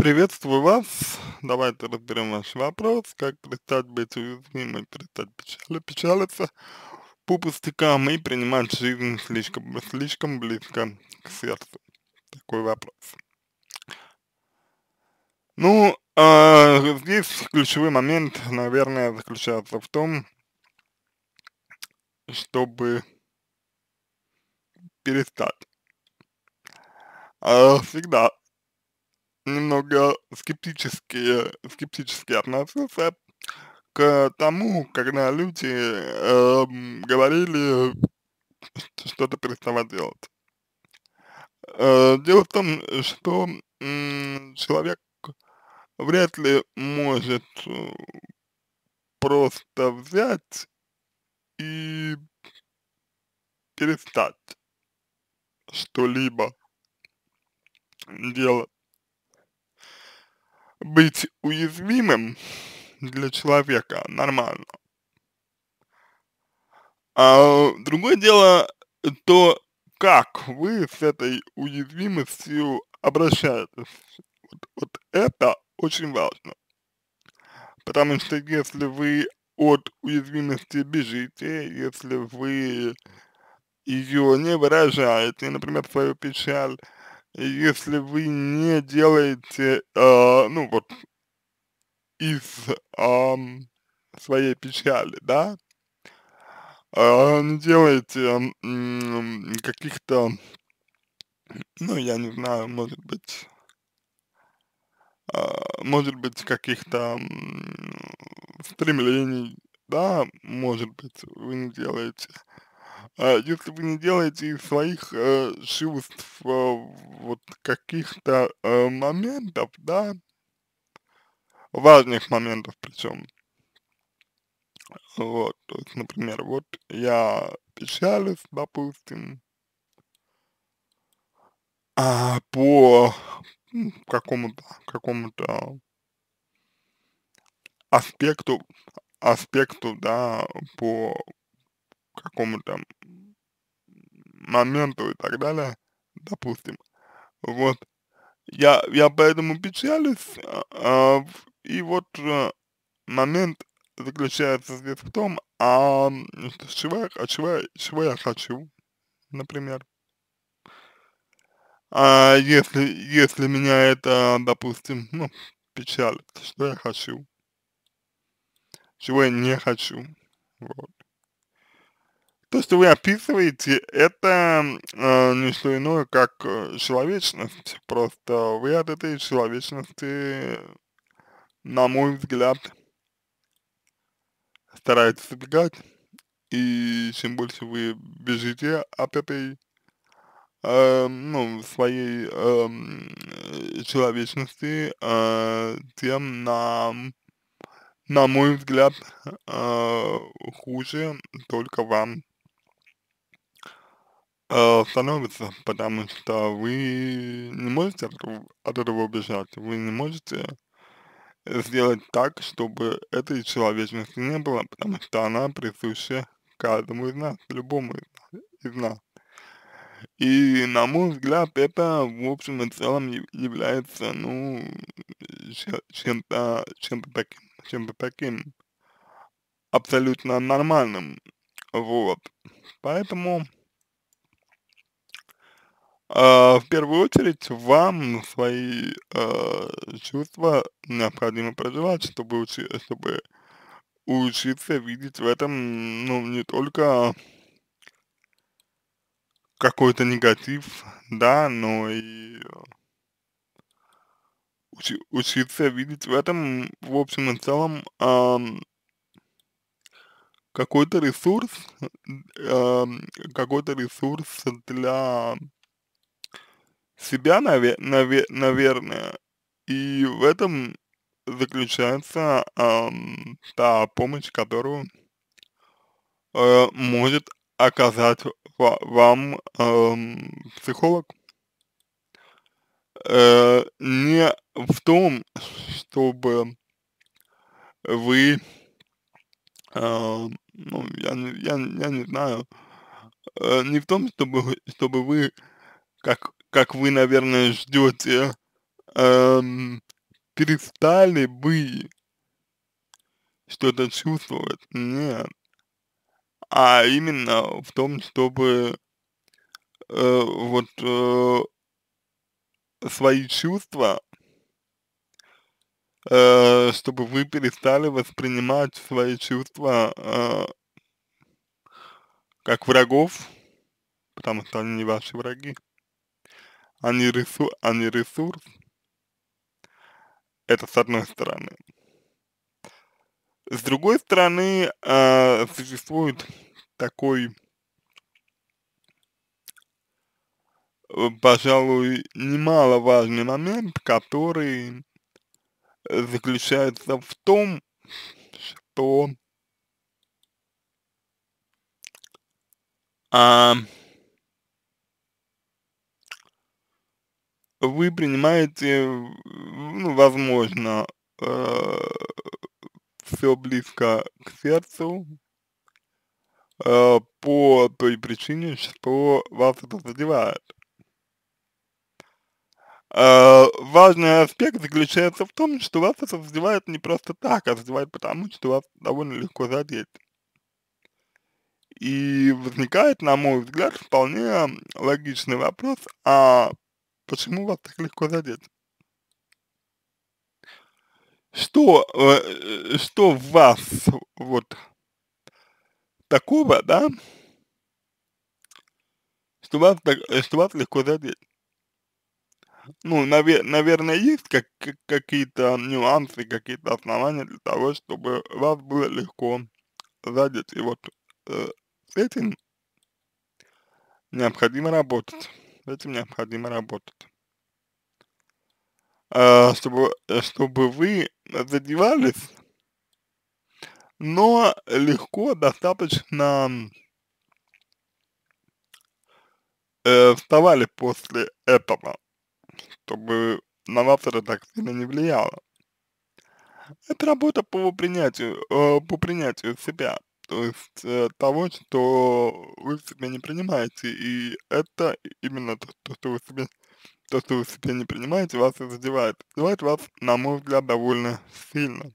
Приветствую вас. Давайте разберем ваш вопрос. Как перестать быть уязвимой, перестать печали, печалиться по пустякам и принимать жизнь слишком, слишком близко к сердцу. Такой вопрос. Ну, э, здесь ключевой момент, наверное, заключается в том, чтобы перестать. Э, всегда немного скептически, скептически относился к тому, когда люди э, говорили что-то переставать делать. Э, дело в том, что э, человек вряд ли может просто взять и перестать что-либо делать быть уязвимым для человека нормально. А другое дело то, как вы с этой уязвимостью обращаетесь. Вот, вот это очень важно. Потому что если вы от уязвимости бежите, если вы ее не выражаете, например, свою печаль, если вы не делаете, э, ну вот, из э, своей печали, да, э, не делаете э, каких-то, ну я не знаю, может быть, э, может быть каких-то э, стремлений, да, может быть, вы не делаете. А если вы не делаете из своих э, чувств э, вот каких-то э, моментов, да, важных моментов причем. Вот, то есть, например, вот я печалюсь, допустим, а, по какому-то какому-то аспекту, аспекту, да, по какому-то моменту и так далее, допустим. Вот. Я, я поэтому печалюсь, а, а и вот а, момент заключается здесь в том, а чего, я, а чего, чего я хочу, например. А если, если меня это, допустим, ну, печалит, что я хочу, чего я не хочу, вот. То, что вы описываете, это э, не что иное, как э, человечность. Просто вы от этой человечности, на мой взгляд, стараетесь убегать. И чем больше вы бежите от этой, э, ну, своей э, э человечности, э, тем на на мой взгляд, э, хуже только вам э, становится, потому что вы не можете от, от этого убежать, вы не можете сделать так, чтобы этой человечности не было, потому что она присуща каждому из нас, любому из нас. из нас. И, на мой взгляд, это в общем и целом является, ну, чем-то, чем-то таким, чем-то таким абсолютно нормальным, вот. Поэтому а, в первую очередь вам свои э, чувства необходимо проживать, чтобы, учи чтобы учиться видеть в этом, ну, не только какой-то негатив, да, но и э, учи учиться видеть в этом, в общем и целом, э, какой-то ресурс, э, какой-то ресурс для себя, наве наве наверное. И в этом заключается эм, та помощь, которую э, может оказать вам эм, психолог. Э, не в том, чтобы вы, э, ну, я, я, я не знаю, э, не в том, чтобы, чтобы вы как как вы, наверное, ждете, эм, перестали бы что-то чувствовать. Нет. А именно в том, чтобы э, вот э, свои чувства, э, чтобы вы перестали воспринимать свои чувства э, как врагов, потому что они не ваши враги а не, ресурс, а не ресурс. Это с одной стороны. С другой стороны, э, существует такой, пожалуй, немаловажный момент, который заключается в том, что а, вы принимаете, ну, возможно, э, всё близко к сердцу, э, по той причине, что вас это задевает. Э, важный аспект заключается в том, что вас это задевает не просто так, а задевает потому, что вас довольно легко задеть. И возникает, на мой взгляд, вполне логичный вопрос, а Почему вас так легко задеть? Что, э, что в вас вот такого, да, что вас, так, что вас легко задеть? Ну, навер наверное, есть как какие-то нюансы, какие-то основания для того, чтобы вас было легко задеть. И вот э, с этим необходимо работать. С этим необходимо работать. А, чтобы, э, чтобы вы задевались, но легко, достаточно э, вставали после этого, чтобы на вас это так сильно не влияло. Это работа по принятию, э, по принятию себя то есть э, того, что вы в себе не принимаете, и это именно то, то, что вы себе, то, что вы себе не принимаете, вас и задевает. Задевает вас, на мой взгляд, довольно сильно.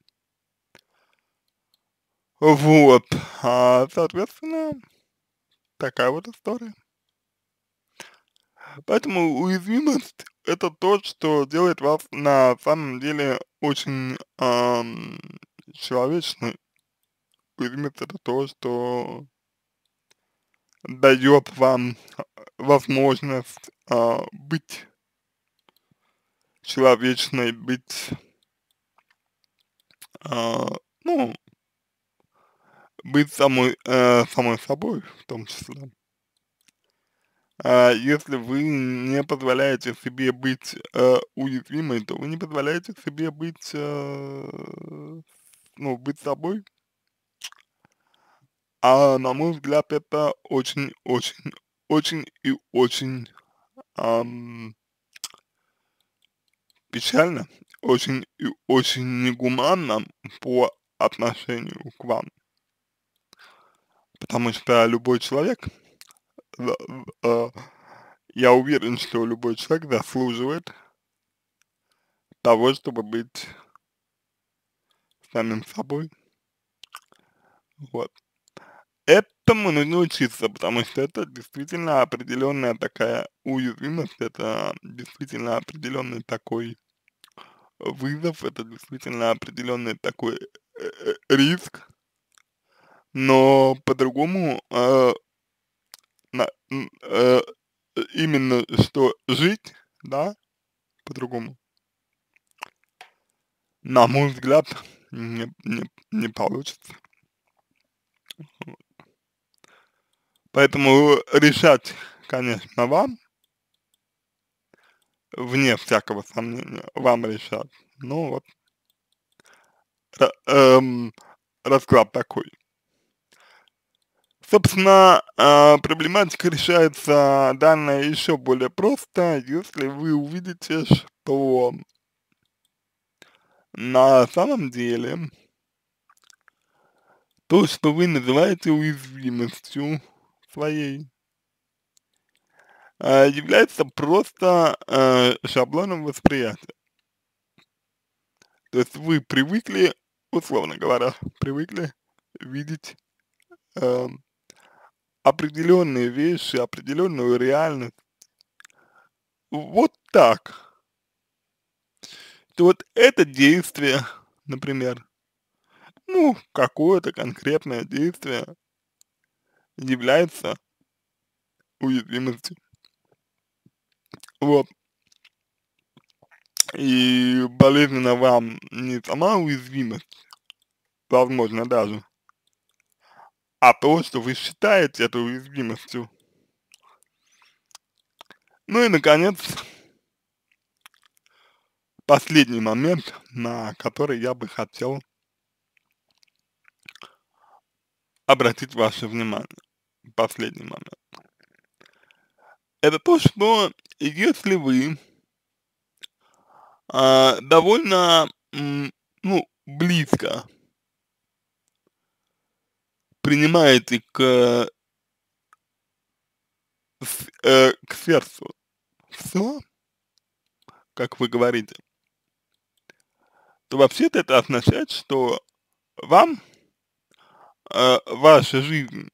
Вот, а, соответственно, такая вот история. Поэтому уязвимость — это то, что делает вас на самом деле очень эм, человечным, Предмет это то, что дает вам э, возможность а, быть человечной, быть, а, ну, быть самой, э, самой собой в том числе. А если вы не позволяете себе быть э, уязвимой, то вы не позволяете себе быть, э, ну, быть собой. А на мой взгляд, это очень, очень, очень и очень эм, печально, очень и очень негуманно по отношению к вам. Потому что любой человек, э, э, я уверен, что любой человек заслуживает того, чтобы быть самим собой. Вот этому нужно учиться, потому что это действительно определенная такая уязвимость, это действительно определенный такой э, вызов, это действительно определенный такой э, э, риск, но по-другому э, на, э, именно что жить, да, по-другому, на мой взгляд, не, не, не получится. Поэтому решать, конечно, вам, вне всякого сомнения, вам решать. Ну вот, Р эм, расклад такой. Собственно, э, проблематика решается данная еще более просто, если вы увидите, что на самом деле то, что вы называете уязвимостью, своей а, является просто э, шаблоном восприятия. То есть вы привыкли, условно говоря, привыкли видеть э, определенные вещи, определенную реальность вот так. То вот это действие, например, ну, какое-то конкретное действие, является уязвимостью. Вот. И болезненно вам не сама уязвимость, возможно даже, а то, что вы считаете эту уязвимостью. Ну и, наконец, последний момент, на который я бы хотел обратить ваше внимание последний момент. Это то, что если вы э, довольно, ну, близко принимаете к, с, э, к сердцу все, как вы говорите, то вообще-то это означает, что вам э, ваша жизнь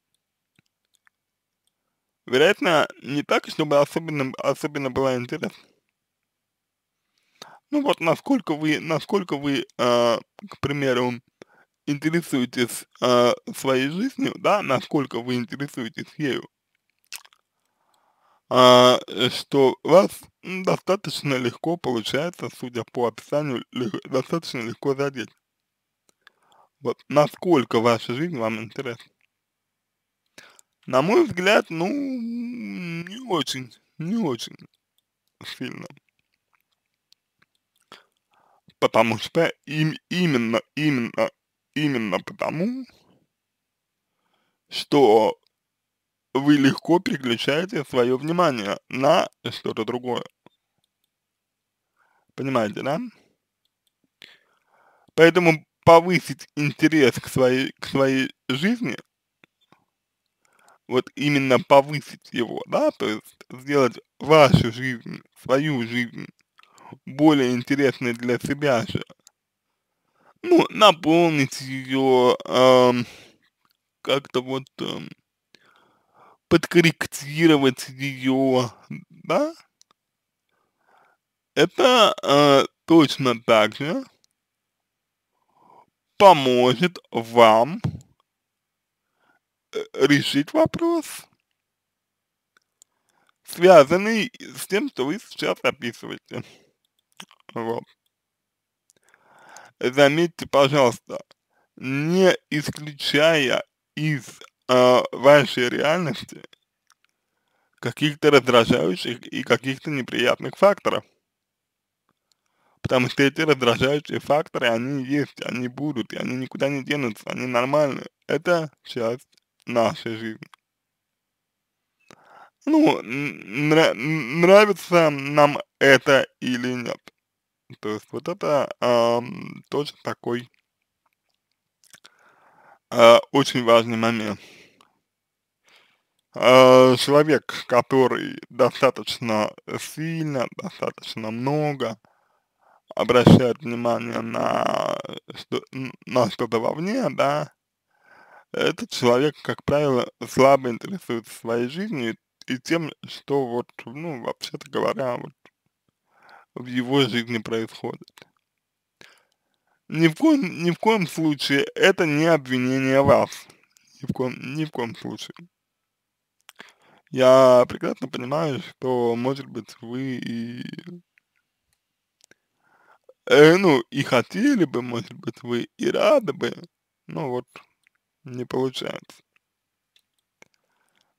вероятно, не так, чтобы особенно, особенно было интересно. Ну вот, насколько вы, насколько вы, э, к примеру, интересуетесь э, своей жизнью, да, насколько вы интересуетесь ею, э, что вас достаточно легко получается, судя по описанию, лег, достаточно легко задеть. Вот, насколько ваша жизнь вам интересна на мой взгляд, ну, не очень, не очень сильно. Потому что им, именно, именно, именно потому, что вы легко переключаете свое внимание на что-то другое. Понимаете, да? Поэтому повысить интерес к своей, к своей жизни – вот именно повысить его, да, то есть сделать вашу жизнь, свою жизнь более интересной для себя же. Ну, наполнить ее э, эм, как-то вот э, подкорректировать ее, да? Это э, точно так же поможет вам Э, решить вопрос, связанный с тем, что вы сейчас описываете. Вот. Заметьте, пожалуйста, не исключая из э, вашей реальности каких-то раздражающих и каких-то неприятных факторов. Потому что эти раздражающие факторы, они есть, они будут, и они никуда не денутся, они нормальные. Это часть нашей жизни. Ну, нра нравится нам это или нет. То есть вот это э, тоже такой э, очень важный момент. Э, человек, который достаточно сильно, достаточно много обращает внимание на, что, на что-то вовне, да, этот человек, как правило, слабо интересуется своей жизнью и тем, что вот, ну, вообще-то говоря, вот в его жизни происходит. Ни в коем, ни в коем случае это не обвинение вас. Ни в коем, ни в коем случае. Я прекрасно понимаю, что, может быть, вы и э, ну, и хотели бы, может быть, вы и рады бы, ну вот, не получается.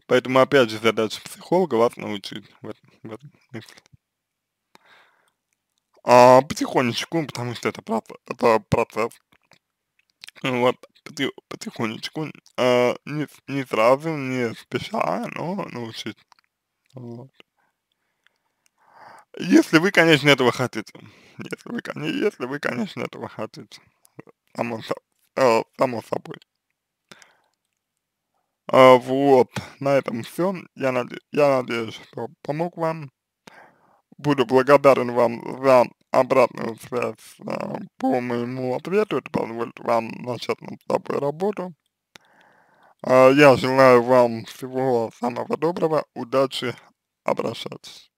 Поэтому, опять же, задача психолога вас научить в этом, в этом смысле. А, потихонечку, потому что это, это процесс. Ну вот, потихонечку, а, не, не сразу, не спеша, но научить. Вот. Если вы, конечно, этого хотите. Если вы, если вы конечно, этого хотите. Само, э, само собой. А, вот, на этом все. Я, наде я надеюсь, что помог вам. Буду благодарен вам за обратную связь а, по моему ответу. Это позволит вам начать над собой работу. А, я желаю вам всего самого доброго, удачи, обращайтесь.